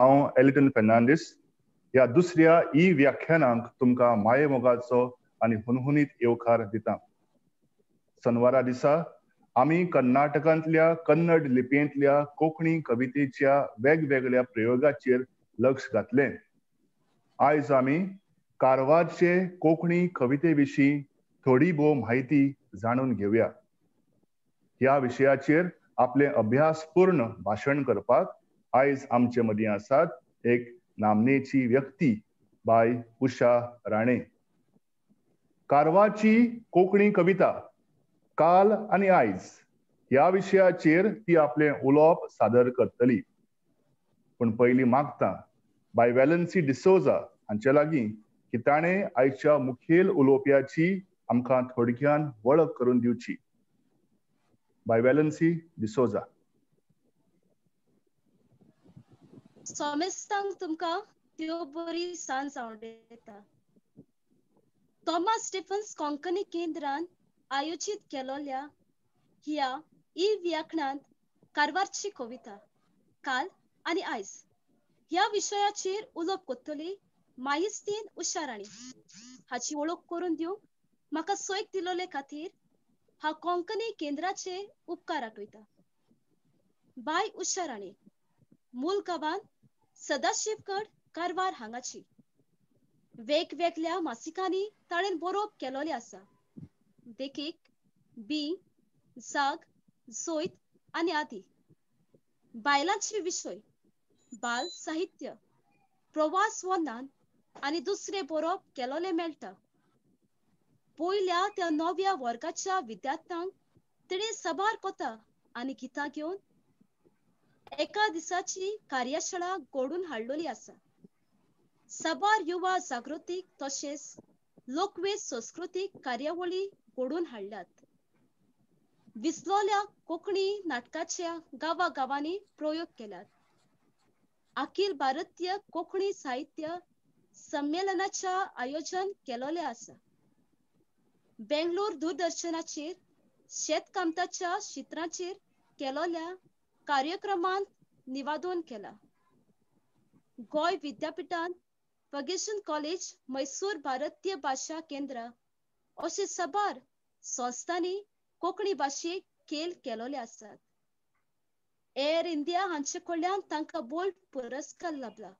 हांव एलिटन फेर्नांडीस ह्या दुसऱ्या ई व्याख्यानांक तुमकां मोगाचो आनी हुनहुनीत येवकार दिता सनवारा दिसा आमी कर्नाटकांतल्या कन्नड लिपयेंतल्या कोंकणी कवितेच्या वेगवेगळ्या प्रयोगाचेर लक्ष घातले आयज आमी कारवारचे कोंकणी कविते विशीं थोडी भोव म्हायती जाणून घेवया ह्या विशयाचेर आपले अभ्यासपूर्ण भाशण करपाक आयज आमचे मदीं आसात एक नामनेची व्यक्ती बाय उशा राणे कारवाची कोंकणी कविता काल आनी आयज ह्या विशयाचेर ती आपले उलोवप सादर करतली पूण पयलीं मागता बाय वेलन्सी डिसोजा हांचे लागीं की ताणें आयच्या मुखेल उलोवप्याची आमकां थोडक्यान वळख करून दिवची बाय वेलन्सी डिसोजा सोमेज सांग तुमकां त्यो बरी सान सावंड थॉमस स्टिफन्स कोंकणी केंद्रान आयोजित केलोल्या ह्या ई व्याखणांत कारवारची कविता काल आणि आयज ह्या विशयाचेर उलोवप कोत्तली मायस्तीन उशा राणी हाची ओळख करून दिवंक म्हाका सोय दिलोले खातीर हा कोंकणी केंद्राचे उपकार आटयता बाय उशा राणी मूल गांवांत सदाशिवकड कारवार हांगाची वेगवेगळ्या मासिकांनी ताणेन बरोवप केलोलें आसा देखीक बी जाग सोयत आनी आदी बायलांचे विशय बाल साहित्य प्रवास वनान आनी दुसरे बरोवप केलोलें मेळटा पयल्या त्या नव्या वर्गाच्या विद्यार्थ्यांक तिणें सबार कोता आनी गितां घेवन एका दिसाची कार्यशाळा घडून हाडलोली आसा सबार युवा जागृतीक तशेंच लोकवेद संस्कृतीक कार्यावळी घडून हाडल्यात विसलोल्या कोंकणी नाटकाच्या गावा गावांनी प्रयोग केल्यात अखिल भारतीय कोंकणी साहित्य संमेलनाच्या आयोजन केलेले आसा बेंगलोर दूरदर्शनाचेर शेतकामताच्या क्षेत्रांचेर केलोल्या कार्यक्रमांत निवादून केला गोंय विद्यापीठान फर्ग्युसन कॉलेज मैसूर भारतीय भाषा केंद्र अशे सबार संस्थांनी कोंकणी भाशेक खेळ केलोले आसात एअर इंडिया हांचे कडल्यान तांकां बोल्ड पुरस्कार लाभला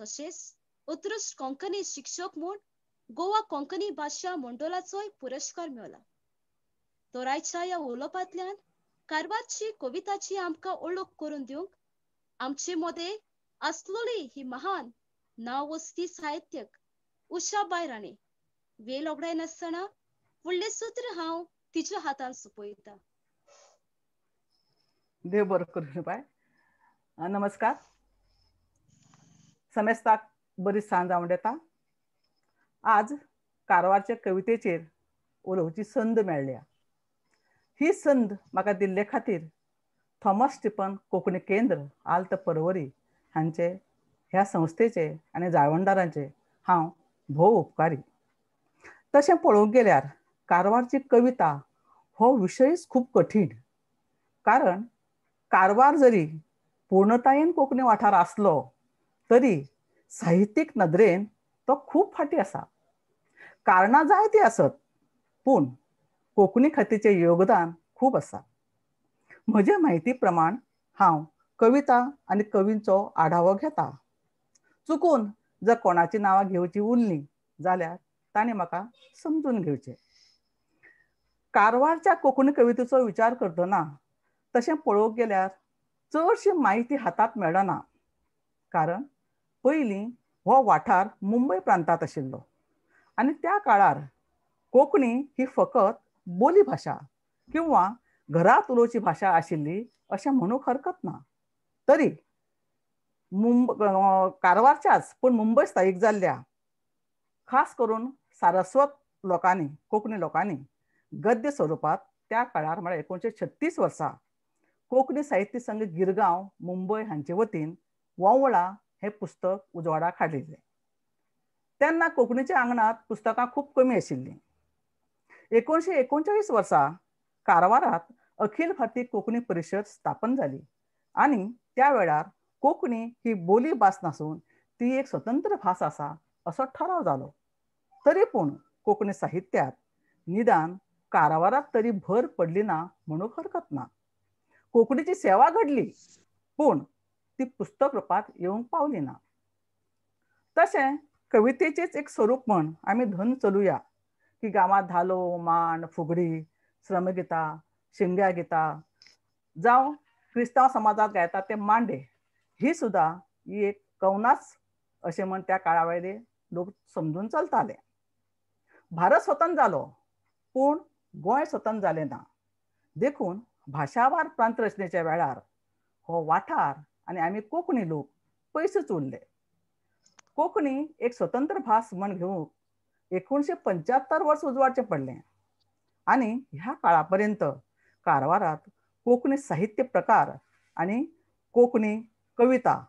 तशेंच उत्कृश्ट कोंकणी शिक्षक म्हूण गोवा कोंकणी भाशा मंडळाचोय पुरस्कार मेळला तोरायच्या ह्या उलोवपांतल्यान कारवारची कविताची आमकां ओळख करून दिवंक आमचे मोदें असलोली ही महान नावस्ती साहित्यक बाय राणे वेळ ओगडाय नासतना फुडलें सूत्र हांव तिच्या हातान सोपयता देव बरो करून बाय नमस्कार समेस्ताक बरी सांज हांव येता आज कारवारच्या कवितेचेर उलोवची संद मेळ्ळ्या ही संद म्हाका दिल्ले खातीर थॉमस स्टिपन कोंकणी केंद्र आलत परवरी हांचे ह्या संस्थेचे आनी जाळवणदारांचे हांव भोव उपकारी तशें पळोवंक गेल्यार कारवारची कविता हो विशयच खूब कठीण कारण कारवार जरी पूर्णतायेन कोंकणी वाठार आसलो तरी साहित्यीक नदरेन तो खूब फाटी आसा कारणां जायतीं आसत पूण कोकणी खातीचे योगदान खूप असा म्हजे माहिती प्रमाण हांव कविता आणि कवींचो आढावो घेता चुकून जर कोणाची नांवां घेवची उरली जाल्यार ताणें म्हाका समजून घेवचें कारवारच्या कोकणी कवितेचो विचार करतना तशें पळोवंक गेल्यार चडशी माहिती हातात मेळना कारण पयलीं हो वाठार मुंबय प्रांतांत आशिल्लो आनी त्या काळार कोंकणी ही फकत बोली भाषा किंवा घरात उलोवची भाषा आशिल्ली अशें म्हणूंक हरकत ना तरी मुंब कारवारच्याच पण मुंबई स्थायिक जाल्ल्या खास करून सारस्वत लोकांनी कोकणी लोकांनी गद्य स्वरूपात त्या काळार म्हळ्यार म्हणजे एकोणीशे छत्तीस वर्सा कोंकणी साहित्य संघ गिरगाव मुंबय हांचे वतीन वंवळा हे पुस्तक उजवाडाक हाडिल्लें तेन्ना कोंकणीच्या आंगणात पुस्तकां खूब कमी आशिल्लीं एकोणीसशे एकोणचाळीस वर्षा कारवारात अखिल भारतीय कोकणी परिषद स्थापन झाली आणि त्यावेळार कोकणी ही बोली भास नासून ती एक स्वतंत्र भास असा असो ठराव झालो तरी पूण कोकणी साहित्यात निदान कारवारात तरी भर पडली ना म्हणू हरकत ना कोकणीची सेवा घडली पूण ती पुस्तक रूपात येऊन पावली ना तसे कवितेचेच एक स्वरूप म्हण आम्ही धन चलूया की गावात धालो मांड फुगडी श्रमगीता शिंग्या गीता जावं क्रिस्तांव समाजात गायतात ते मांडे ही सुद्धा ही एक कवनाच असे म्हण त्या काळा लोक समजून चलताले भारत स्वतंत्र जालो पूण गोंय स्वतंत्र झाले ना देखून भाशावार प्रांत रचनेच्या वेळार हो वाठार आणि आम्ही कोकणी लोक पैसेच उरले कोकणी एक स्वतंत्र भास म्हण घेवंक एकोणीशे पंच्याहत्तर वर्ष उजवाडचे पडले आणि ह्या काळापर्यंत कारवारात कोकणी साहित्य प्रकार आणि कोकणी कविता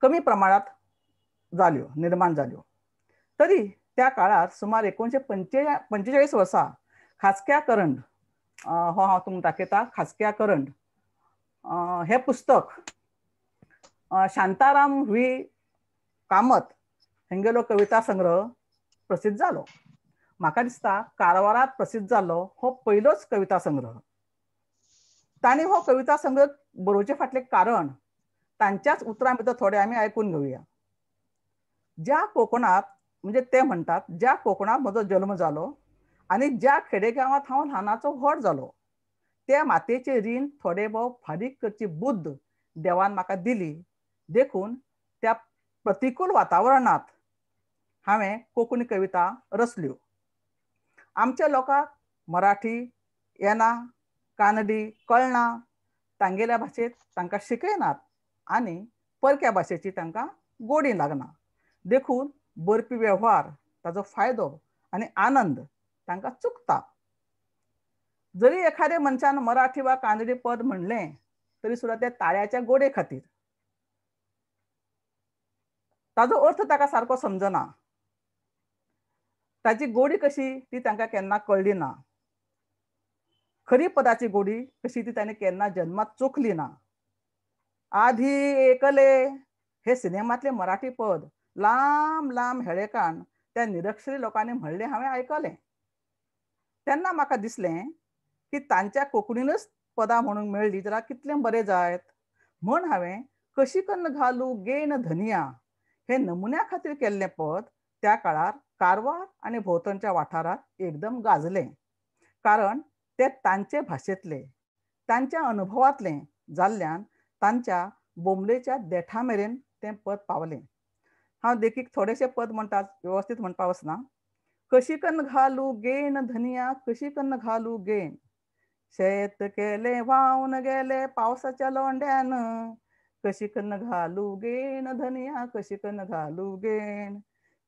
कमी प्रमाणात जाल्यो निर्माण जाल्यो तरी त्या काळात सुमार एकोणीशे पंचे पंचेचाळीस वर्सा खासक्या करंड हो हा हो, तुमकां दाखयता खासक्या करंड हे पुस्तक शांताराम व्ही कामत हंगेलो कविता संग्रह प्रसिद्ध जालो म्हाका दिसता कारवारात प्रसिद्ध झालो हो पहिलोच कविता संग्रह तांणी हो कविता संग्रह बरोवचे फाटले कारण तांच्याच उतरां भितर थोडे आम्ही ऐकून घेऊया ज्या कोकणात म्हणजे ते म्हणतात ज्या कोकणात म्हजो जन्म जालो आणि ज्या खेडेगावात हा ल्हानाचो व्हड झालो त्या मातेचे रीण थोडे भाव फारीक करची बुद्ध देवान म्हाका दिली देखून त्या प्रतिकूल वातावरणात हांवें कोंकणी कविता रचल्यो आमच्या लोकांक मराठी येना कानडी कळना तांगेल्या भाशेंत तांकां शिकयनात आनी परक्या भाशेची तांकां गोडी लागना देखून बरपी वेव्हार ताजो फायदो आनी आनंद तांकां चुकता जरी एखाद्या मनशान मराठी वा कानडी पद म्हणलें तरी सुद्दां ते ताळ्याच्या गोडे खातीर ताजो अर्थ ताका सारको समजना ताची गोडी कशी ती त्यांना केन्ना कळली ना खरी पदाची गोडी कशी ती त्याने केन्ना जन्मात चोखली ना आधी एकले हे सिनेमातले मराठी पद लांब लांब हेळेकान त्या निरक्षरी लोकांनी म्हणले हांवें ऐकले त्यांना म्हाका दिसलें की तांच्या कोकणीनच पदां म्हणून मेळ्ळीं जाल्यार कितले बरे जायत म्हण हांवें कशी कन्न घालू गेन धनिया हे नमुन्या खातीर केल्लें पद त्या काळार कारवार आणि भोवतणच्या वाठारात एकदम गाजले कारण ते तांचे भाषेतले त्यांच्या अनुभवातले जाल्ल्यान तांच्या बोंबलेच्या देठा मेरेन ते पद पावलें हांव देखीक थोडेशे पद म्हणतात व्यवस्थित म्हणपा वचना कशी कन घालू गेन धनिया कशी कन घालू गेन शेत केले व्हांवन गेले पावसाच्या लोंड्यान कशी कन घालू गेन धनिया कशी कन घालू गेन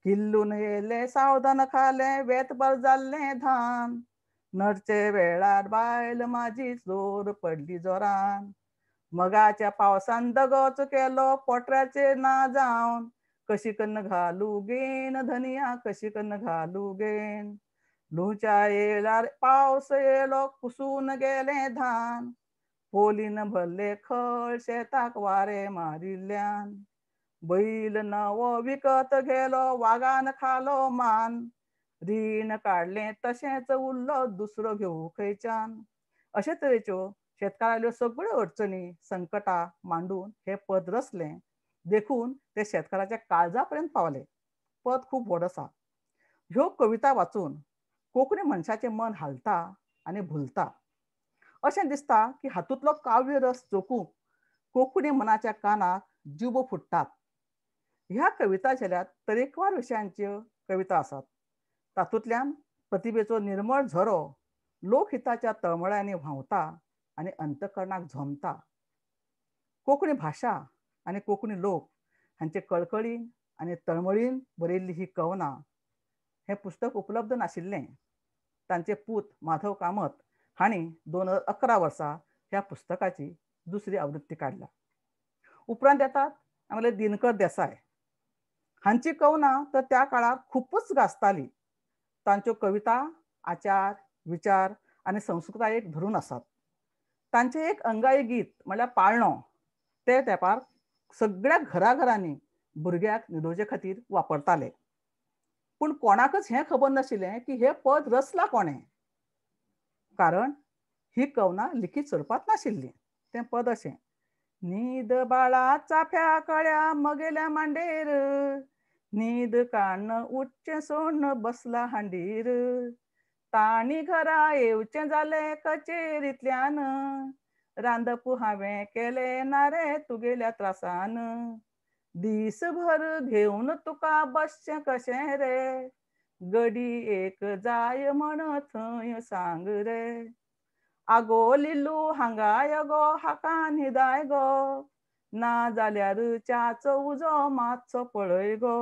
किल्लून येले सावधान खाले वेत बर जाल्ले धान नरचे वेळार बायल माझी जोर पडली जोरान मगाच्या पावसान दगोच केलो पोटराचे ना जावन कशी कन्न घालू गेन धनिया कशी कन्न घालू गेन लुच्या येलार पावस येलो कुसून गेले धान पोलीन भरले खळ शेताक वारे मारिल्ल्यान बैल नाव विकत गेलो वागान खालो मान रीण काढले तसेच उरलो दुसरो घेऊ खंयच्यान अशे तरेच्यो शेतकाराल्यो सगळ्यो अडचणी संकटा मांडून हे पद रचले देखून ते शेतकऱ्याच्या काळजापर्यंत पावले पद खूप व्हड आसा ह्यो कविता वाचून कोकणी मनशाचे मन हालता आणि भुलता अशें दिसता की हातूंतलो काव्य रस चोकूंक कोंकणी मनाच्या कानाक जिबो फुट्टात ह्या कविता झाल्यात तरेकवार विशयांच्यो कविता असतात तातूंतल्यान प्रतिभेचो निर्मळ झरो लोकहिताच्या तळमळ्यांनी व्हावता आणि अंतकरणाक झमता कोकणी भाषा आणि कोकणी लोक हांचे कळकळीन आणि तळमळीन बरयिल्ली ही कवना हे पुस्तक उपलब्ध नाशिल्लें तांचे पूत माधव कामत हांणी दोन हजार अकरा वर्षा ह्या पुस्तकाची दुसरी आवृत्ती काढल्या उपरांत येतात आमले दिनकर देसाय हांची कवना तर त्या काळात खूपच गाजताली तांच्यो कविता आचार विचार आनी संस्कृतायेक धरून असत तांचे एक अंगाई गीत म्हणजे पाळणो ते तेंपार सगळ्या घराघरांनी भुरग्याक निरोजे खातीर वापरताले पूण कोणाकच हे खबर नाशिल्लें की हे पद रचला कोणें कारण ही कवना लिखित स्वरूपात नाशिल्लीं ते पद असे नीद बाळा चाफ्या कळ्या मगेल्या मांडेर नीद कान उच्चे सोन बसला हांडीर ताणी घरा येवचें झाले कचेरीतल्यान रांदप हावे केले ना रे तुगेल्या त्रासान भर घेवन तुका बसचें कशें रे गडी एक जाय म्हण थंय सांग रे आगो लिल्लू हांगा यो गो हाका निदाय गो ना जाल्यार च्याचो उजो मातसो पळय गो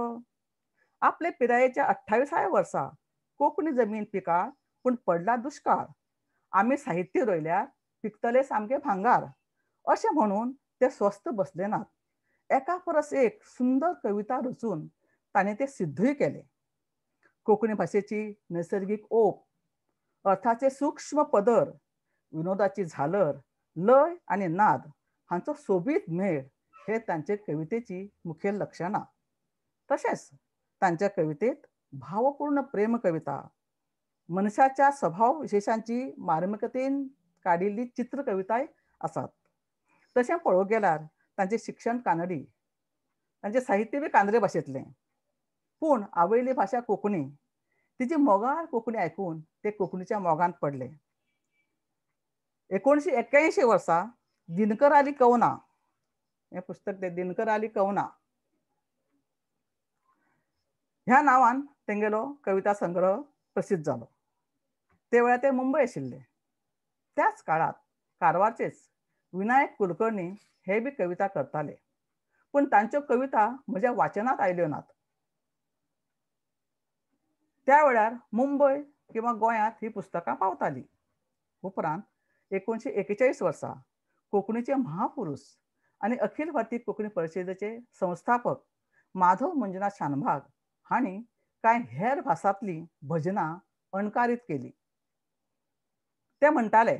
आपले पिरायेच्या अठ्ठावीसाव्या वर्सा कोंकणी जमीन पिका पूण पडला दुष्काळ आमी साहित्य रोयल्यार पिकतले सामके भांगार अशें म्हणून ते स्वस्त बसले नात एका परस एक सुंदर कविता रचून ताणें ते सिद्धूय केले कोंकणी भाशेची नैसर्गीक ओप अर्थाचे सूक्ष्म पदर विनोदाची झालर लय आनी नाद हांचो सोबीत मेळ हे तांचे कवितेची मुखेल लक्षणां तशेंच तांच्या कवितेत भावपूर्ण प्रेम कविता मनशाच्या स्वभाव विशेषांची मार्मिकतेन काडिल्ली चित्र कविताय आसात तशें पळोवंक गेल्यार तांचें शिक्षण कानडी तांचें साहित्य बी कानडे भाशेंतलें पूण आवयली भाशा कोंकणी तिची मोगाळ कोंकणी आयकून ते कोंकणीच्या मोगान पडले एकोणशे एक्क्याऐंशी वर्सा दिनकर आली कवना हे पुस्तक ते दिनकर आली कवना ह्या नावान तेंगेलो कविता संग्रह प्रसिद्ध झालो ते ते मुंबई आशिल्ले त्याच काळात कारवारचेच विनायक कुलकर्णी हे बी कविता करताले पण तांच्यो कविता म्हज्या वाचनात आयल्यो नात त्या वेळार मुंबय किंवा गोंयांत ही पुस्तकां पावताली उपरांत एकोणशे एकेचाळीस वर्सा कोकणीचे महापुरुष आणि अखिल भारतीय कोकणी परिषदेचे संस्थापक माधव मंजुनाथ शानभाग आणि काय हेर भासातली भजना अणकारीत केली ते म्हणताले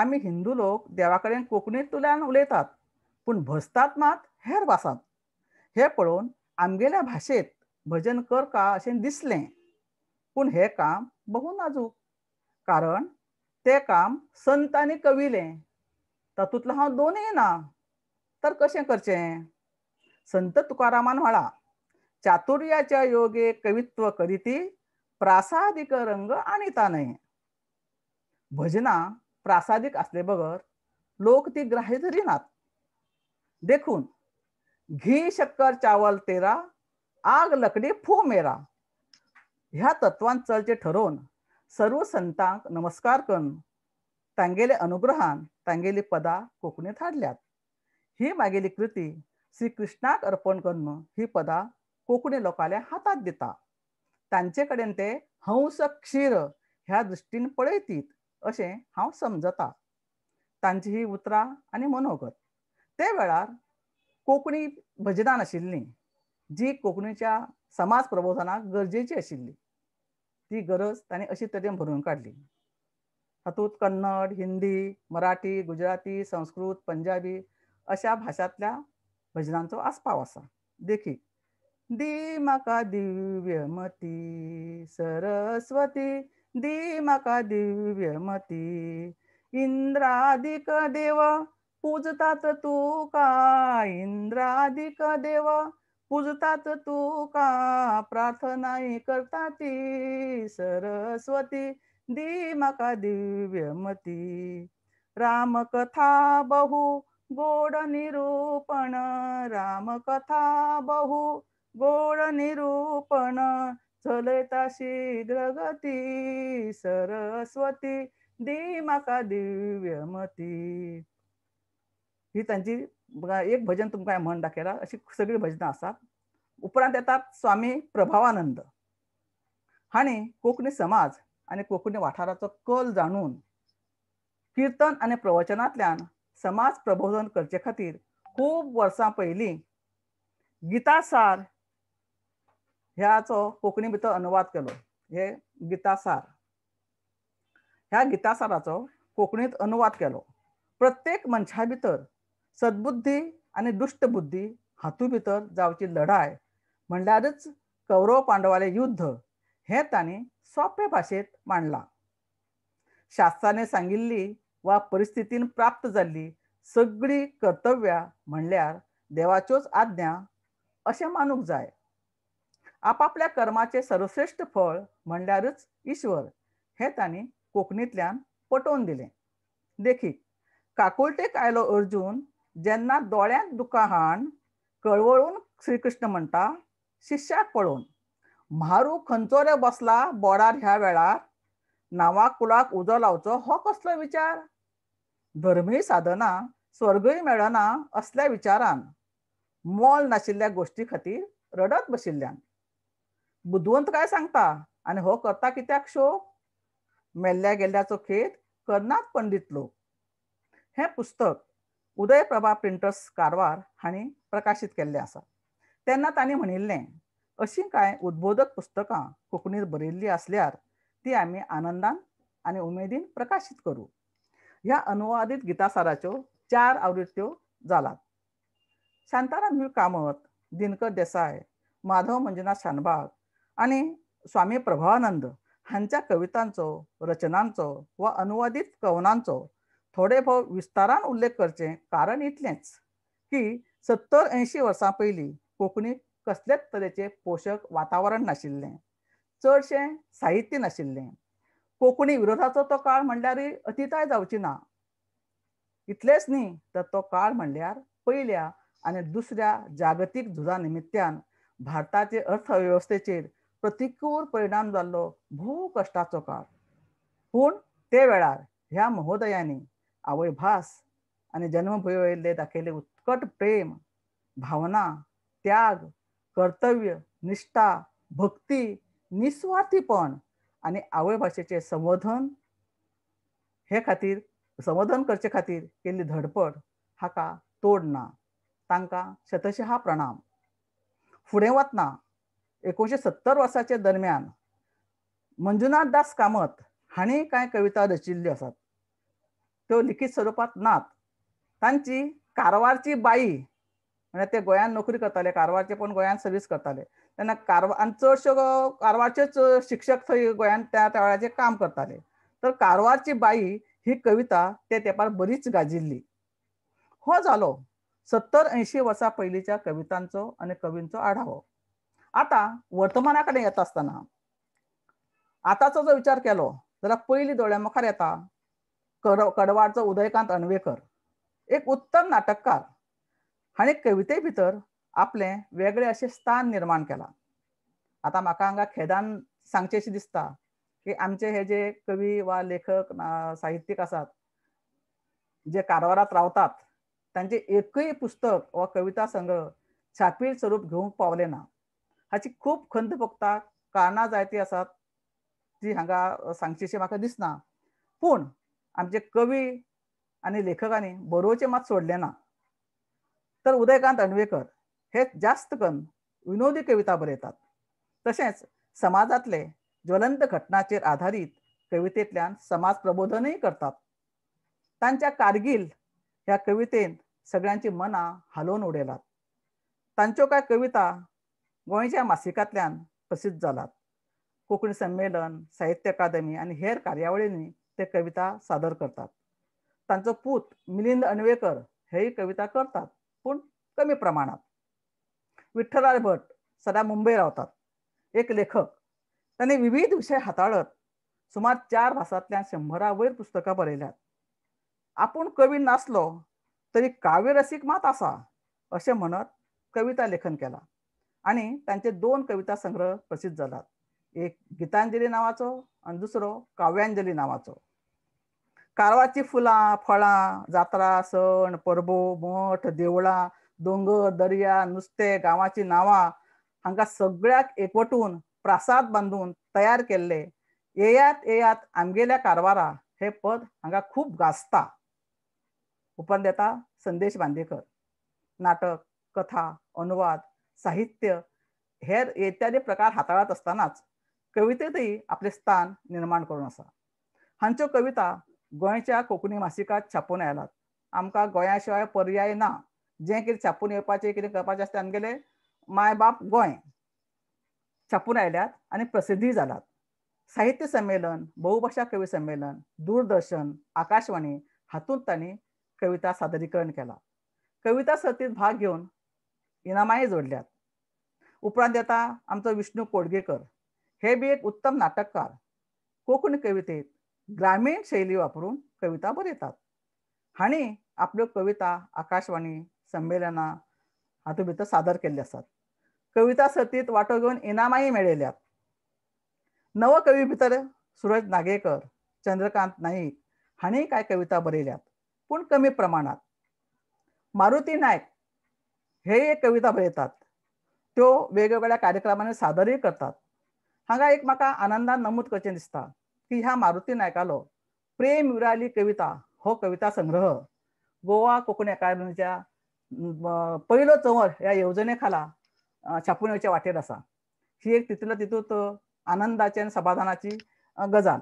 आम्ही हिंदू लोक देवाकडे कोकणीतुल्यान उलयतात पण भसतात मात हेर भासात हे पळोवन आमगेल्या भाषेत भजन कर का असे दिसले पण हे काम बहु नाजूक कारण ते काम संत आनी कविलें तातूंतलो हा दोन ना तर कसे करचे संत तुकारामान म्हणा चातुर्याच्या योगे कवित्व करीती प्रासादिक रंग आणिता नये भजना प्रासादिक असले बगर लोक ती ग्राह्य धरिनात देखून घी शक्कर चावल तेरा आग लकडी फो मेरा ह्या तत्वां चलचे ठरवून सर्व संतांक नमस्कार करून तांगेले अनुग्रहान तांगेली पदा कोकणीत हाडल्यात ही मागेली कृती श्री कृष्णाक अर्पण कर्म ही पदां कोकणी लोकांना हातात देता तांचे कडेन ते हंस क्षीर ह्या दृष्टीन पळयतीत असे हांव समजता तांची ही उतरां आणि मनोगत ते वेळार कोंकणी भजनां आशिल्लीं जी कोंकणीच्या समाज प्रबोधनाक गरजेची आशिल्ली ती गरज ताणें अशे तरेन भरून काडली हातूत कन्नड हिंदी मराठी गुजराती संस्कृत पंजाबी अशा भाषातल्या भजनांचा आस्पाव असा देखी दी म्हाका दिव्यमती सरस्वती दी म्हाका दिव्यमती इंद्रादिक देव पूजतात तू का इंद्रादिक देव पूजतात तू का प्रार्थनाई करता सरस्वती दी मका दिव्यमती रामकथा बहु गोड निरूपण रामकथा बहु गोड निरूपण चलता शीघ्र गती सरस्वती दी दिव्य दिव्यमती ही त्यांची एक भजन तुमकां म्हण दाखयला अशी सगळी भजन असतात उपरांत येतात स्वामी प्रभावानंद हांणी कोकणी समाज आणि कोकणी वाठाराचो कल जाणून कीर्तन आणि प्रवचनातल्यान समाज प्रबोधन करचे खातीर खूब वर्सां पयलीं गीतासार ह्याचो कोकणी भितर अनुवाद केलो हे गीतासार ह्या गीतासाराचो कोकणीत अनुवाद केलो प्रत्येक मनशा भितर सद्बुद्धी आणि दुष्टबुद्धी हातू भितर जावची लढाय म्हणल्यारच कौरव पांडवाले युद्ध हे तांणी सोप्या भाषेत मांडला शास्त्राने सांगिल्ली वा परिस्थितीन प्राप्त झाली सगळी कर्तव्यां म्हणल्यार देवाच्योच आज्ञा असे मानूक जाय आपापल्या कर्माचे सर्वश्रेष्ठ फळ म्हणल्यारच ईश्वर हे तांणी कोंकणींतल्यान पटोवन दिले देखीक काकुळटेक आयलो अर्जून जेन्ना दोळ्यांत हाण कळवळून श्रीकृष्ण म्हणटा शिश्याक पळोवन म्हारू खंचोरे बसला बोडार ह्या वेळार नावा कुलाक उजो लावचो हो कसलो विचार धर्मी साधना स्वर्गय मेळना असल्या विचारान मोल नाशिल्ल्या गोष्टी खातीर रडत बशिल्ल्यान बुद्धवंत काय सांगता आणि हो करता कित्याक शो मेल्ल्या गेल्ल्याचो खेद करनात पंडित लोक हे पुस्तक उदय प्रभा प्रिंटर्स कारवार हांणी प्रकाशीत केल्लें आसा तेन्ना ताणी म्हणिल्लें अशी काय उद्बोधक पुस्तकां कोकणीत बरयल्लीं असल्यार ती आम्ही आनंदान आणि उमेदीन प्रकाशीत करू ह्या अनुवादित गीतासाराच्यो चार आवृत्त्यो जालात शांताराम हिळ कामत दिनकर देसाय माधव मंजुनाथ शानबाग आणि स्वामी प्रभावानंद हांच्या कवितांचो रचनांचो वा अनुवादित कवनांचो थोडे भोव विस्तारान उल्लेख करचे कारण इतलेच की सत्तर ऐंशी वर्सां पहिली कोकणी कसलेच तरेचे पोषक वातावरण नाशिल्लें चडशें साहित्य नाशिल्लें कोंकणी विरोधाचो तो काळ म्हणल्यार अतिताय जावची ना इतलेच न्ही तर तो काळ म्हणल्यार पहिल्या आनी दुसऱ्या जागतीक झुजा निमित्यान भारताचे अर्थवेवस्थेचेर प्रतिकूल परिणाम जाल्लो भू कश्टाचो काळ पूण ते वेळार ह्या महोदयांनी आवय भास आनी जन्मभुंये दाखयले उत्कट प्रेम भावना त्याग कर्तव्य निष्ठा भक्ती निस्वार्थीपण आणि आवय भाषेचे संवर्धन हे खातीर संवर्धन करचे खातीर केल्ली धडपड हाका तोड ना तांकां शतशहा प्रणाम फुडें वतना एकोणशे सत्तर वर्साचे दरम्यान मंजुनाथ दास कामत हांणी कांय कविता रचिल्ल्यो आसात त्यो लिखीत स्वरूपात नात तांची कारवारची बाई म्हणजे ते गोयात नोकरी करताले कारवारचे पण गोयात सर्वीस करताले तेन्ना कारवार आणि चडश्यो कारवारचेच शिक्षक थंय गोंयांत त्या त्या वेळाचेर काम करताले तर कारवारची बाई ही कविता ते तेपार बरीच गाजिल्ली हो जालो सत्तर ऐंशी वर्षा पहिलीच्या कवितांचो आणि कवींचो आढावो आता वर्तमानाकडे येत असताना आसतना जो विचार केलो जाल्यार पहिली दोळ्या मुखार येता कडवारचो उदयकांत अणवेकर एक उत्तम नाटककार हाणे कविते भितर आपले वेगळे असे स्थान निर्माण केला आता म्हाका हांगा खेदान सांगचेशें दिसता की आमचे हे जे कवी वा लेखक साहित्यिक आसात जे कारवारात रावतात त्यांचे एकही पुस्तक वा कविता संग्रह छापील स्वरूप घेऊन पावले ना हाची खूप खंत भोगता कारणां जायती असतात ती हांगा सांगचीशी म्हाका दिसना पूण आमचे कवी आणि लेखकांनी बरोवचें मात सोडले ना तर उदयकांत अणवेकर हे जास्त कन विनोदी कविता बरेतात तसेच समाजातले ज्वलंत घटनाचे आधारित कवितेतल्या समाज प्रबोधनही करतात त्यांच्या कारगिल ह्या कवितेन सगळ्यांची मना हालोवन उडेलात तांच्यो कांय कविता गोंयच्या मासिकातल्या प्रसिद्ध झालात कोकणी संमेलन साहित्य अकादमी आणि हेर कार्यावळींनी ते कविता सादर करतात तांचो पूत मिलिंद अणवेकर हेही कविता करतात पण कमी प्रमाणात विठ्ठलाल भट सध्या मुंबई राहतात एक लेखक त्यांनी विविध विषय हाताळत सुमार चार भाषातल्या शंभरावयर पुस्तकं बरेल्यात आपण कवी नसलो तरी काव्य रसिक मात असा असे म्हणत कविता लेखन केला आणि त्यांचे दोन कविता संग्रह प्रसिद्ध झाला एक गीतांजली नावाचं आणि दुसरो काव्यांजली नावाचं कारवाची फुला फळा जात्रा सण परबो मठ देवळा दोंगर दर्या नुसते गावाची नावा हांकां सगळ्याक एकवटून प्रासाद बांधून तयार केल्ले येयात येयात आमगेल्या कारवारा हे पद हांगा खूप गाजता उपन देता संदेश बांदेकर नाटक कथा अनुवाद साहित्य हेर इत्यादी प्रकार हाताळत असतानाच कवितेतही आपले स्थान निर्माण करून असा हांच्यो कविता गोंयच्या कोंकणी मासिकात छापून आयलात आमकां गोंया शिवाय पर्याय ना जें कितें छापून येवपाचें कितें करपाचें आसता आमगेले माय बाप गोंय छापून आयल्यात आनी प्रसिद्धी जालात साहित्य संमेलन बहुभाषा कवी संमेलन दूरदर्शन आकाशवाणी हातूंत तांणी कविता सादरीकरण केला कविता सर्तींत भाग घेवन इनामांय जोडल्यात उपरांत येता आमचो विष्णू कोडगेकर हे बी एक उत्तम नाटककार कोकण कवितेंत ग्रामीण शैली वापरून कविता बरेतात आणि आपल्या कविता आकाशवाणी संमेलना भीत सादर केले असतात कविता सतीत वाटो घेऊन इनामाही मिळेल्यात नवकवी भितर सूरज नागेकर चंद्रकांत नाईक हाणी काय कविता बरेल्यात पण कमी प्रमाणात मारुती नायक हे एक कविता बरयतात त्यो वेगवेगळ्या कार्यक्रमांनी सादरही करतात हांगा एक म्हाका आनंदान नमूद करचें दिसता की ह्या मारुती नायकालो प्रेम विराली कविता हो कविता संग्रह गोवा कोंकणी अकादमीच्या पयलो चवर या योजनेखाला खाला छापून येवचे वाटेर आसा ही एक तितूंतल्या तितूंत आनंदाची आणि समाधानाची गजाल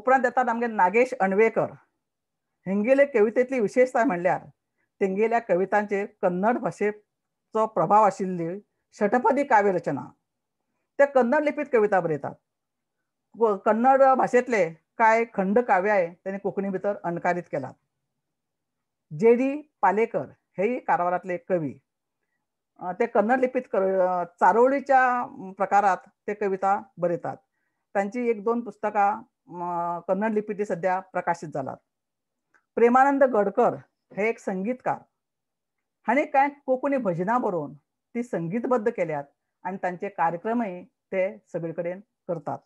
उपरांत येतात आमगे नागेश अणवेकर हेंगेले कवितेतली विशेषता म्हणल्यार तेंगेल्या कवितांचे कन्नड भाषेचो प्रभाव आशिल्ली षटपदी काव्य रचना ते कन्नड लिपीत कविता बरयतात कन्नड भाषेतले काय खंड काव्य आहे त्याने कोकणी भीतर अनकारित केला जे डी पालेकर हेही कारवारातले कवी ते कन्नड लिपीत चारोळीच्या प्रकारात ते कविता बरेतात त्यांची एक दोन पुस्तका कन्नड लिपीत सध्या प्रकाशित झालात प्रेमानंद गडकर हे एक संगीतकार आणि काय कोकणी भजनां बरोवन ती संगीतबद्ध केल्यात आणि त्यांचे कार्यक्रमही ते सगळीकडे करतात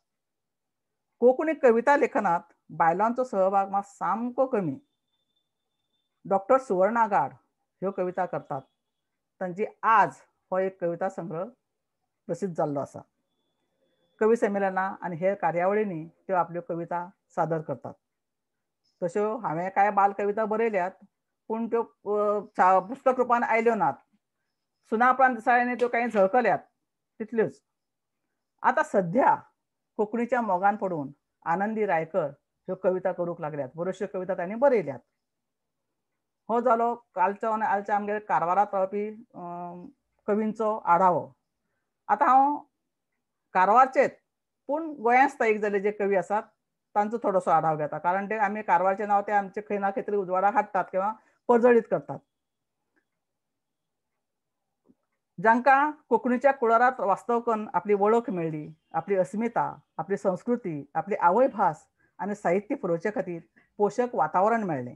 कोकणी कविता लेखनात बायलांचो सहभाग मात सामको कमी डॉक्टर सुवर्णागाड गाड ह्यो कविता करतात त्यांची आज हो एक कविता संग्रह प्रसिद्ध जाल्लो असा कवी संमेलनां आणि हे कार्यावळींनी त्यो आपल्यो कविता सादर करतात तश्यो हांवें कांय बाल कविता बरयल्यात पूण त्यो पुस्तक रुपान आयल्यो नात सुनाप्रांत दिसाळ्यांनी त्यो कांय झळकल्यात तितल्योच आता सध्या कोकणीच्या मोगान पडून आनंदी रायकर ह्यो कविता करूंक लागल्यात बऱ्योचश्यो कविता त्यांनी बरयल्यात हो जालो कालचो आणि आयच्या आमगेर कारवारात रावपी कवींचो आढावो आता हांव कारवारचेच पूण गोंयांत स्थायीक जाले जे कवी आसात तांचो थोडोसो आढाव घेता कारण ते आमी कारवारचे नांव ते आमचे खंय ना खंय तरी उजवाडाक हाडटात किंवा परजळीत करतात जांकां कोकणीच्या कुळारात वास्तव करून आपली ओळख मेळ्ळी आपली अस्मिता आपली संस्कृती आपली आवय भास साहित्य पुरोवचे खातीर पोषक वातावरण मेळ्ळें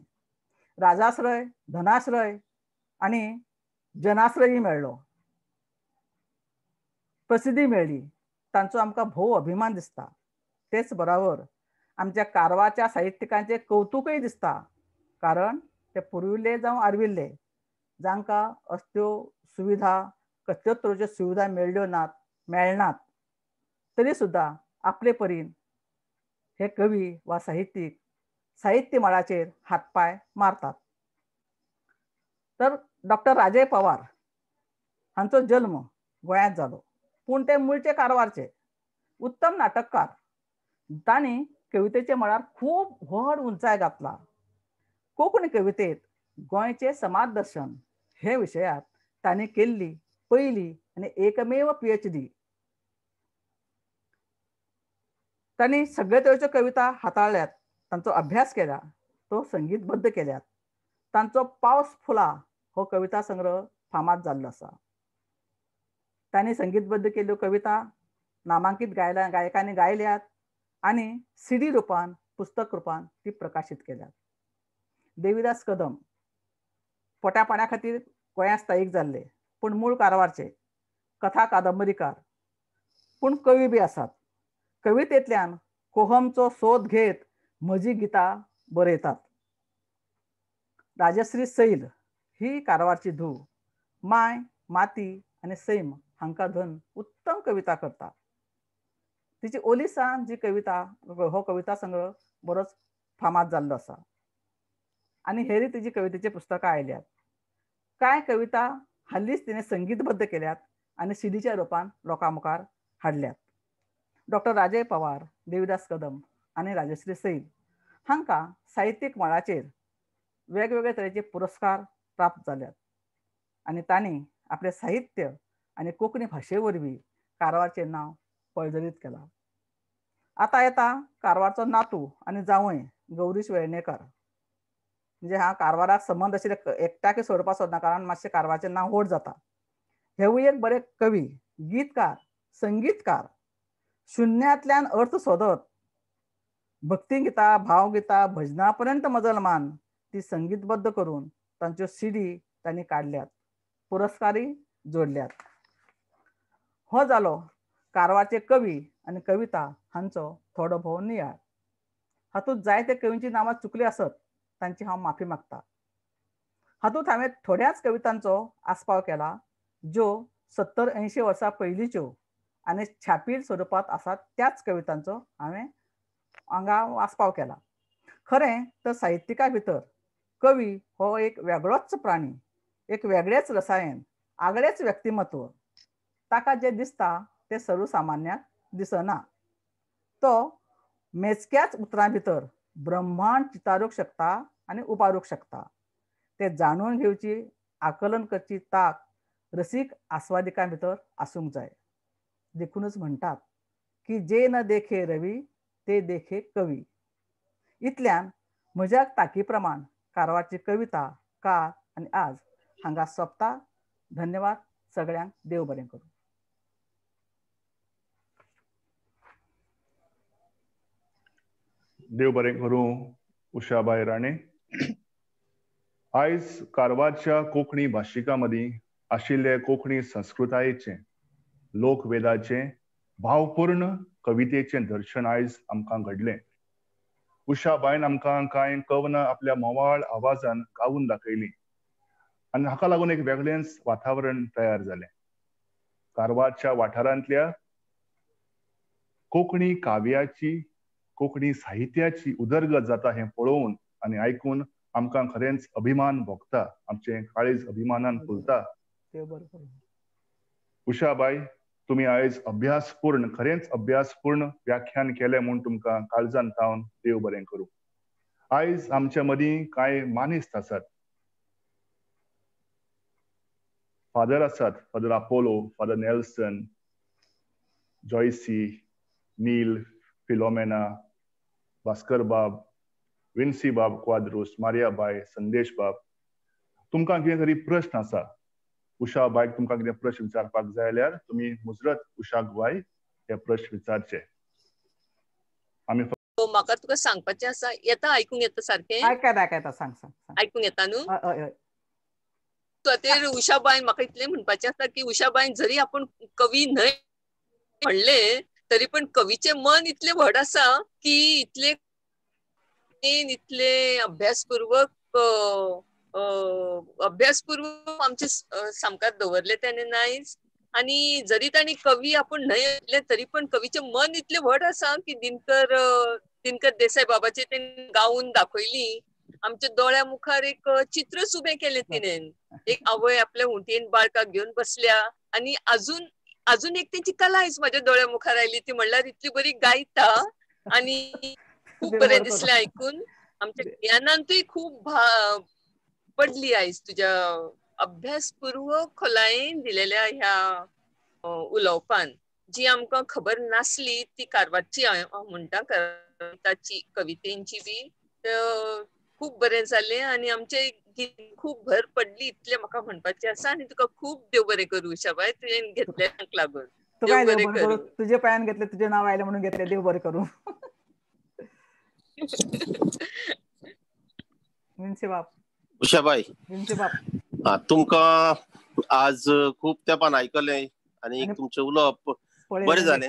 राजाश्रय धनाश्रय आणि जनाश्रयही मेळ्ळो प्रसिद्धी मेळ्ळी तांचो आमकां भोव अभिमान दिसता तेच बरोबर आमच्या कारवाच्या साहित्यिकांचे कौतुकय दिसता कारण ते पुरविल्ले जावं आर्विल्ले जांकां अस्त्यो सुविधा कसल्यो सुविधा मिळलो नात मेळनात तरी सुद्धा आपले परीन हे कवी वा साहित्यिक साहित्य मळाचे हातपाय मारतात तर डॉक्टर राजय पवार हांचो जल्म गोयात झाला पण ते मुळचे कारवारचे उत्तम नाटककार तांणी कवितेच्या मळार खूप व्हड उंचाय घातला कोकणी कवितेत गोयचे समाज दर्शन हे विषयात तांणी केल्ली पहिली आणि एकमेव एच डी त्यांनी सगळ्या तरेच्यो कविता हाताळल्यात त्यांचा अभ्यास केला तो संगीतबद्ध केल्यात तांचो पावस फुला हो कविता संग्रह फामाद जाल्लो आसा तांणी संगीतबद्ध केल्यो कविता नामांकित गायला गायकांनी गायल्यात आणि सिडी रूपान पुस्तक रूपान ती प्रकाशित केल्यात देविदास कदम पोट्या पाण्या खातीर गोंयांत स्थायीक जाल्ले पण मूळ कारवारचे कथा कादंबरीकार पण कवी बी आसात कवितेंतल्यान कोहमचो सोद घेत म्हजी गीता बरयतात राजश्री सैल ही कारवारची धू माय माती आणि सैम हांकां धन उत्तम कविता करता तिची ओलिसान जी कविता हो कविता संग्रह बरोच फामाद जाल्लो आसा आणि हेरी तिची कवितेची पुस्तकां आयल्यात काय कविता हल्लीच तिने संगीतबद्ध केल्यात आणि सिडीच्या रूपान लोकांमुखार हाडल्यात डॉक्टर राजय पवार देविदास कदम आणि राजश्री सैल हांकां साहित्यिक मळाचेर वेगवेगळे तरेचे पुरस्कार प्राप्त झाल्यात आणि तांणी आपले साहित्य आणि कोकणी भाशेवरवीं कारवारचे नाव पळजळीत केला आता येता कारवारचो नातू आणि जावय गौरीश वेर्णेकार म्हणजे हा कारवाराक संबंध आशिल्ले एकट्याकय सोडपाचो सोदना कारण मातशें कारवारचें नांव होत जाता हेवूय एक बरे कवी गीतकार संगीतकार शुन्यांतल्यान अर्थ सोदत भक्ती गीता भजना पर्यंत मजल ती संगीतबद्ध करून तांच्यो सिडी तांणी काडल्यात पुरस्कारी जोडल्यात हो जालो कारवाचे कवी आणि कविता हांचो थोडो भोव नियाळ हातूंत जायते कवींची नांवां चुकली आसत त्यांची हा माफी मागतां हातूंत हांवें थोड्याच कवितांचो आस्पाव केला ज्यो सत्तर अंयशीं वर्सां पयलींच्यो आनी छापील स्वरुपांत आसात त्याच कवितांचो हांवें हांगा आस्पाव केला खरें तर साहित्यिका भितर कवी हो एक वेगळोच प्राणी एक वेगळेंच रसायन आगळेंच व्यक्तिमत्व ताका जें दिसता तें सर्वसामान्याक दिसना तो मेजक्याच उतरां भितर ब्रह्मांड चितारूक शकता आणि उपारूक शकता ते जाणून घेवची आकलन करची ताक रसिक आस्वादिका भीतर असूक जाय देखूनच म्हणतात की जे न देखे रवी ते देखे कवी इतल्यान म्हज्या ताकीप्रमाण प्रमाण कारवारची कविता का आणि आज हांगा सोपता धन्यवाद सगळ्यांक देव बरें करूं देव बरें करूं उषाबाई राणे आयज कारवारच्या कोंकणी भाशिका मदीं आशिल्ले कोंकणी संस्कृतायेचे लोकवेदाचे भावपूर्ण कवितेचें दर्शन आयज आमकां घडलें उषाबाईन आमकां कांय कवना आपल्या मोवाळ आवाजान गावून दाखयली आनी हाका लागून एक वेगळेंच वातावरण तयार जालें कारवारच्या वाठारांतल्या कोंकणी काव्याची कोंकणी साहित्याची उदरगत जाता हे पळोवन आनी आयकून आमकां खरेंच अभिमान भोगता आमचें काळीज अभिमानान फुलता उषाबाई तुम्ही आयज अभ्यासपूर्ण खरेंच अभ्यासपूर्ण व्याख्यान केलें म्हूण तुमकां काळजान थावन देव बरें करूं आयज आमच्या मदीं कांय मानेस्त आसात फादर आसात father Apollo father Nelson Joycie Neil Filomena Bhaskar बाब विन्सी बाब क्वाद्रोस मारिया बाय संदेश बाब तुमकां कितें तरी प्रश्न आसा उशा बायक तुमकां कितें प्रश्न विचारपाक जाय जाल्यार तुमी मुजरत उशा बाय हे प्रश्न विचारचे आमी म्हाका तुका सांगपाचे आसा येता आयकूंक येता सारकें सांग आयकूंक येता न्हू हय खातीर उशाबाईन म्हाका इतलें म्हणपाचें आसा की उशाबाईन जरी आपूण कवी न्हय म्हणले तरी पण कवीचे मन इतले व्हड आसा की इतले इतले अभ्यासपूर्वक अभ्यासपूर्वक आमचे सामकात दवरले त्याने नाही आणि जरी त्याने कवी आपण नाही ऐकले तरी पण कवीचे मन इतले व्हड असा की दिनकर दिनकर देसाई बाबाचे ते गाऊन दाखवली आमच्या दोळ्या मुखार एक चित्रच उभे केले तिने एक आवय आपल्या हुंटीन बाळका घेऊन बसल्या आणि अजून अजून एक त्यांची कला आहेच माझ्या डोळ्यामुखा राहिली ती म्हणला इतकी बरी गायता आणि खूप बरे दिसले ऐकून आमच्या ज्ञानांतही खूप पडली आहेस तुझ्या अभ्यासपूर्वक खोलायेन दिलेल्या ह्या उलोवपान जी आमकां खबर नासली ती कारवारची हांव म्हणटा कविताची कवितेंची बी खूप बरें जालें आनी आमचे की खूप भर पडली इतले म्हाका म्हणपाचे आसा आणि तुका खूप देव बरें करूं शाबाय तुवें घेतलें लागून देव बरें करूं पांयान घेतले तुझे नाव आयलें म्हणून घेतले देव बरे करू तुमका तुमकां आज खूप तेंपान ऐकले आणि तुमचे उलोवप बरे झाले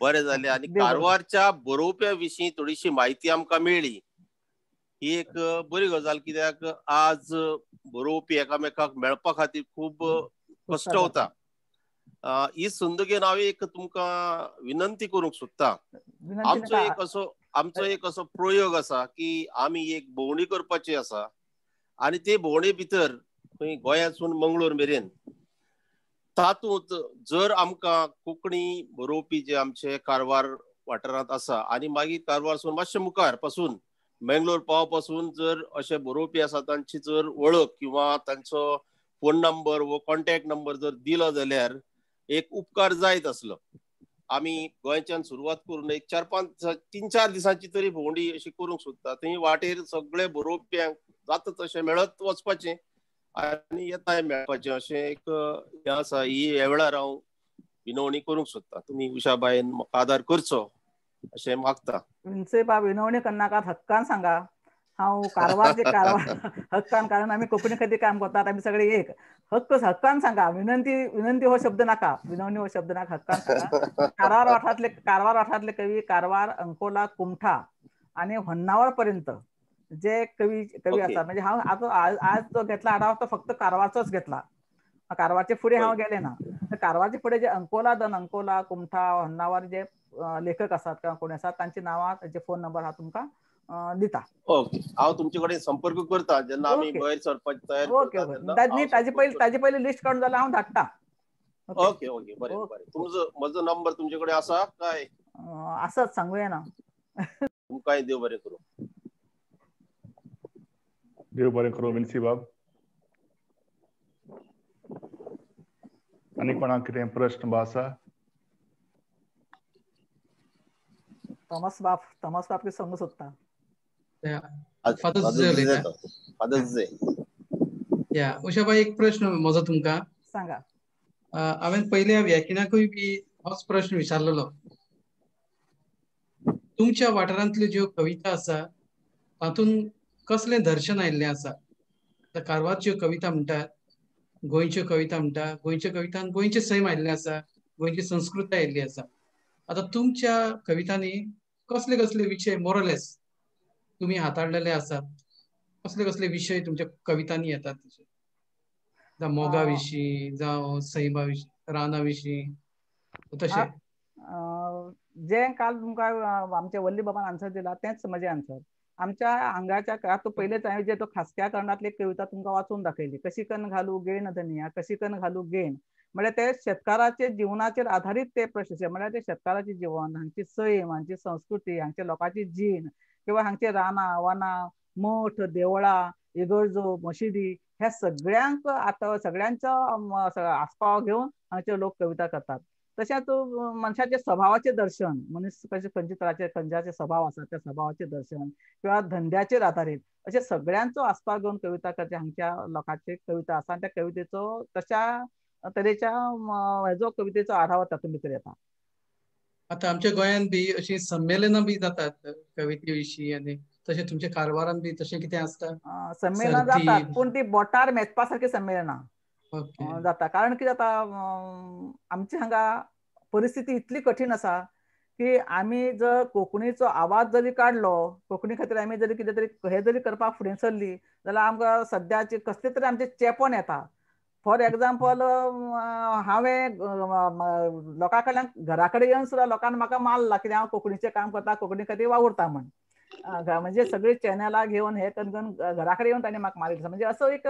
बरे झाले आणि कारवारच्या बरोवप्या विशीं थोडीशी माहिती आमका मेळ्ळी ही एक बरी गजाल कित्याक आज बरोवपी एकामेकाक मेळपा खातीर खूब कश्ट होता ही संद घेवन हांव एक तुमकां विनंती करूंक सोदता आमचो एक असो आमचो एक असो प्रयोग आसा की आमी एक भोंवडी करपाची आसा आनी ते भोंवडे भितर खंय गोंयासून मंगळूर मेरेन तातूंत जर आमकां कोंकणी बरोवपी जे आमचे कारवार वाठारांत आसा आनी मागीर कारवारसून मातशें मुखार पासून मेंगलोर पावपासून जर असे बरोवपी आसा तांची जर ओळख किंवा तांचो फोन नंबर व कॉन्टॅक्ट नंबर जर दिलो जाल्यार एक उपकार जायत असलो आम्ही गोंयच्यान सुरवात करून एक चार पांच तीन चार दिसांची तरी भोंवडी अशी करूंक सोदता थंय वाटेर सगळे बरोवप्यांक जाता तशें मेळत वचपाचें आनी येताय मेळपाचें अशें एक हे आसा ही ह्या वेळार हांव विनवणी करूंक सोदता तुमी उषा म्हाका आदार करचो अशें मागता विंचेपा विनवणे का हक्कान सांगा हा कारवार जे कारवार हक्कान कारण आम्ही कोकणी कधी काम करतात आम्ही सगळे एक हक्क हक्कान सांगा विनंती विनंती हो शब्द नाका विनवणी हो शब्द नाका हक्कान सांगा कारवार वाठातले कारवार वाठातले कवी कारवार अंकोला कुमठा आणि होन्नावर पर्यंत जे कवी कवी असतात म्हणजे हा आज आज जो घेतला आढावा तो फक्त कारवारचाच घेतला कारवारचे पुढे हा गेले ना कारवारचे पुढे जे अंकोला दन अंकोला कुमठा होन्नावर जे लेखक असतात किंवा कोणी असतात त्यांची नावां त्यांचे फोन नंबर हा तुमकां दिता ओके हांव तुमचे कडेन संपर्क करता जेन्ना आम्ही भायर सरपंच तयार ओके ओके ताजे पयली ताजे लिस्ट काढून जाल्यार हांव धाडटा ओके ओके बरें बरें तुमचो म्हजो नंबर तुमचे कडेन आसा काय आसात सांगूं येना काय देव बरें करूं देव बरें करूं मिल्सी बाब आनी कोणाक कितें प्रश्न बा आसा Thomas के संग सोदता या जे उलयता एक प्रश्न म्हजो तुमका सांगा हांवें पयल्या व्याख्यानाकूय बी होच प्रश्न विचारलेलो तुमच्या वाठारांतल्यो ज्यो कविता आसा तातूंत कसलें दर्शन आयिल्लें आसा त्या कारवारच्यो कविता म्हणटात गोंयच्यो कविता म्हणटा गोंयच्या कवितान गोयचे सैम आयिल्लें आसा गोंयची संस्कृताय आयिल्ली आसा आता तुमच्या कवितांनी कसले कसले विशय मोरलेस तुम्ही हाताळलेले असतात कसले कसले विषय तुमच्या कवितांनी येतात जावं मोगा विशीं जावं सैमा विशीं राना जे काल तुमका आमच्या वल्ली बाबान आन्सर दिला तेच म्हजे आन्सर आमच्या अंगाच्या काळात तो पहिलेच हांवें जे तो खासक्या कर्णातली कविता तुमकां वाचून दाखयली कशी कन घालू गेन धनिया कशी कन घालू गेन म्हणजे ते शेतकाराचे जीवनाचेर आधारीत ते प्रश्न म्हणजे ते शेतकाराचे जीवन हांची सैम हांची संस्कृती हांचे लोकांची जीण किंवा हांगचे रानां वनां मठ देवळां इगर्जो मशिदी हे सगळ्यांक आता सगळ्यांचो आस्पाव घेवन हांगचे लोक कविता करतात तशेंच मनशाचे स्वभावाचे दर्शन मनीस कशें खंयचे तराचे खंयच्याचे स्वभाव आसा त्या स्वभावाचे दर्शन किंवा धंद्याचेर आधारीत अशें सगळ्यांचो आस्पाव घेवन कविता करचे हांगच्या लोकांचे कविता आसा त्या कवितेचो तशा तरेच्या जो कवितेचो आढावो तातूंत भितर येता आतां आमच्या गोंयांत बी अशी संमेलनां बी जातात कविते विशीं आनी तशें तुमच्या कारवारांत बी तशें कितें आसता संमेलनां जातात पूण ती बोटार मेचपा सारकी संमेलनां जाता कारण कितें जाता आमच्या हांगा परिस्थिती इतली कठीण आसा की आमी जर कोंकणीचो आवाज जरी काडलो कोंकणी खातीर आमी जरी कितें तरी हें जरी करपाक फुडें सरली जाल्यार आमकां सद्याचे कसले तरी आमचे चेपण येता फॉर एक्झाम्पल हांवें लोकां कडल्यान घरा कडेन येवन सुद्दां लोकांनी म्हाका मारला की हांव कोंकणीचें काम करता कोंकणी खातीर वावुरता म्हण म्हणजे सगळीं चॅनलां घेवन हे करून घरा कडेन येवन ताणें म्हाका दिसता म्हणजे असो एक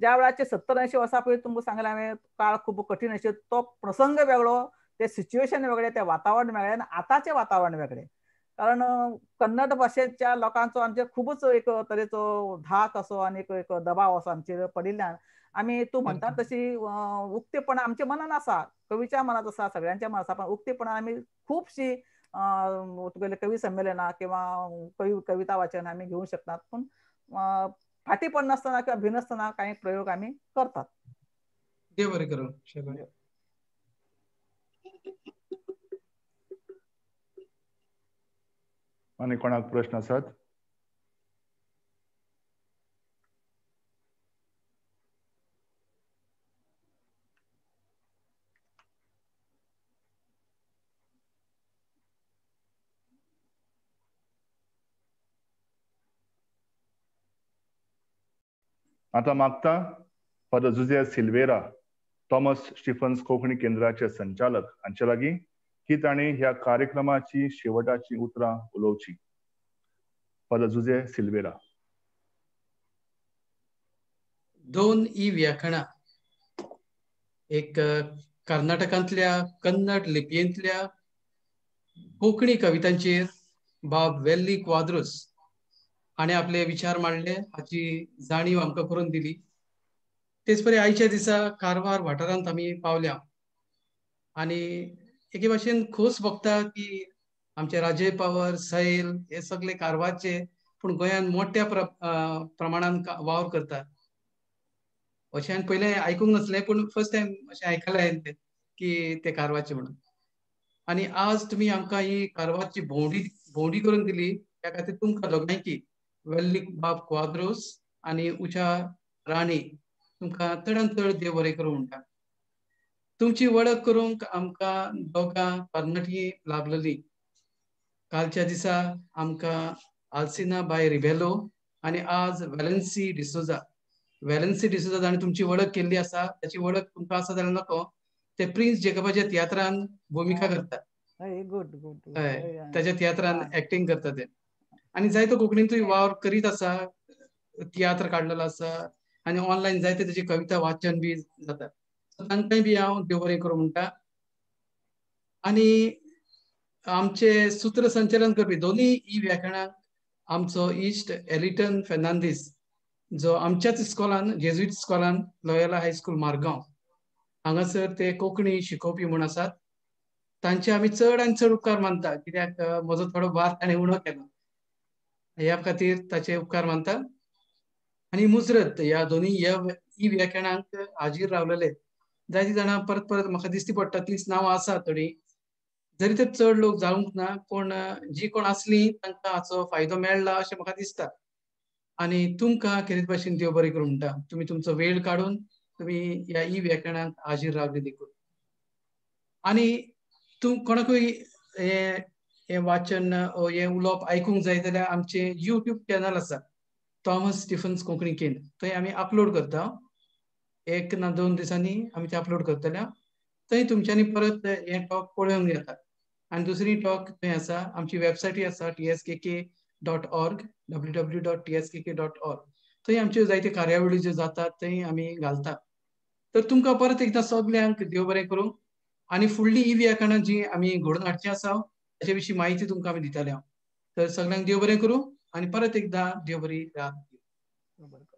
ज्या वेळाचे सत्तर ऐंशी वर्सां पयलीं तुमकां सांगलें हांवें काळ खूब कठीण अशें तो प्रसंग वेगळो ते सिच्युएशन वेगळें तें वातावरण वेगळें आनी आतांचें वातावरण वेगळें कारण कन्नड भाशेच्या लोकांचो आमचे खुबूच एक तरेचो धाक असो आनी एक दबाव असो आमचेर पडिल्ल्यान आम्ही तू म्हणतात तशी उक्तेपणा आमच्या मनात असा कवीच्या मनात असा सगळ्यांच्या मनात पण उक्तेपणा आम्ही खूपशी कवी संमेलना किंवा कवी कविता वाचन आम्ही घेऊ शकतात पण फाटी पण नसताना किंवा भिन असताना काही प्रयोग आम्ही करतात आणि कोणाक प्रश्न असत आता मागता father Jose Silveira Thomas Stephens Konkani केंद्राचे संचालक हांचे लागीं की ताणें ह्या कार्यक्रमाची शेवटाची उतरां उलोवची फादर जुजे सिल्वेरा दोन ई व्याखणा एक कर्नाटकांतल्या कन्नड लिपयेंतल्या कोंकणी कवितांचेर बाब वेल्ली क्वाद्रुस आणि आपले विचार मांडले हाची जाणीव आमकां करून दिली तेच परी आयच्या दिसा कारवार वाठारांत आम्ही पावल्या आणि एके भाशेन खोस भोगता की आमचे राजे पावर सैल हे सगळे कारवारचे पण गोंयांत मोठ्या प्र प्रमाणान वावर करतात अशें हांवें पयलें आयकूंक नासलें पूण फर्स्ट टाइम असे आयकलें हांवें तें की ते कारवारचे म्हणून आणि आज तुम्ही आमकां ही कारवारची भोंवडी भोंवडी करून दिली त्या खातीर तुमकां दोगांयकी वेल्लीक बाब क्वाद्रोस आणि उचा राणी तुमकां तडन तड देव बरें करूं म्हणटा तुमची वळख करूंक आमकां दोगां तरणाटी लाभलेली कालच्या दिसा आमकां आल्सिना बाय रिबेलो आनी आज वेलन्सी डिसोजा वेलन्सी डिसोजा जाणें तुमची वळख केल्ली आसा ताची वळख तुमकां आसा जाल्यार नको ते प्रिन्स जेकबाच्या तियात्रान भुमिका करता हय ताच्या तियात्रान एक्टिंग करता ते आणि जायतो कोंकणीन वावर करीत आसा तियात्र काडलेलो असा आणि ऑनलायन जायते त्याची कविता वाचन बी जाता तांकांय बी हांव देव बरें करूं म्हणटा आणि आमचे सूत्रसंचलन करपी दोनी ई व्याकरणांक आमचो इश्ट एलिटन फेर्नांदीस जो आमच्याच इस्कॉलान जेजुईट इस्कॉलान लॉयला हायस्कूल मारगांव हांगासर ते कोकणी शिकोवपी म्हूण आसात तांचे आम्ही चड आणि चड उपकार मानतात कित्याक म्हजो थोडो भार ताणें उणो केला ह्या खातीर ताचे उपकार मानता आनी मुजरत ह्या दोनी ही व्याख्यानांक हाजीर रावलेले जायती जाणां परत परत म्हाका दिसती पडटा तीच नांवां आसा थोडी जरी तर चड लोक जावंक ना कोण जी कोण आसली तांकां हाचो फायदो मेळ्ळा अशें म्हाका दिसता आनी तुमकां खेरीत भाशेन देव बरें करूं म्हणटा तुमी तुमचो वेळ काडून तुमी ह्या ई व्याख्यानांक हाजीर रावली देखून आनी तूं कोणाकूय हे हें वाचन हें उलोवप आयकूंक जाय जाल्यार आमचें युट्यूब चॅनल आसा थॉमस स्टिफन्स कोंकणी केंद्र थंय आमी अपलोड करता एक ना दोन दिसांनी आमी ते अपलोड करतल्या थंय तुमच्यांनी परत हे टॉक पळोवंक येता आनी दुसरी टॉक थंय आसा आमची वेबसायटी आसा T S K K dot org W W dot T S K K dot org थंय आमच्यो जायत्यो कार्यावळी ज्यो जातात थंय आमी घालता तर तुमकां परत एकदां सगल्यांक देव बरें करूं आनी फुडली ई जी आमी घडोवन हाडची आसा त्याच्या विषयी माहिती तुमका आमी दिताले तर सगळ्यांक देव बरें करू आणि परत एकदा देव बरी रात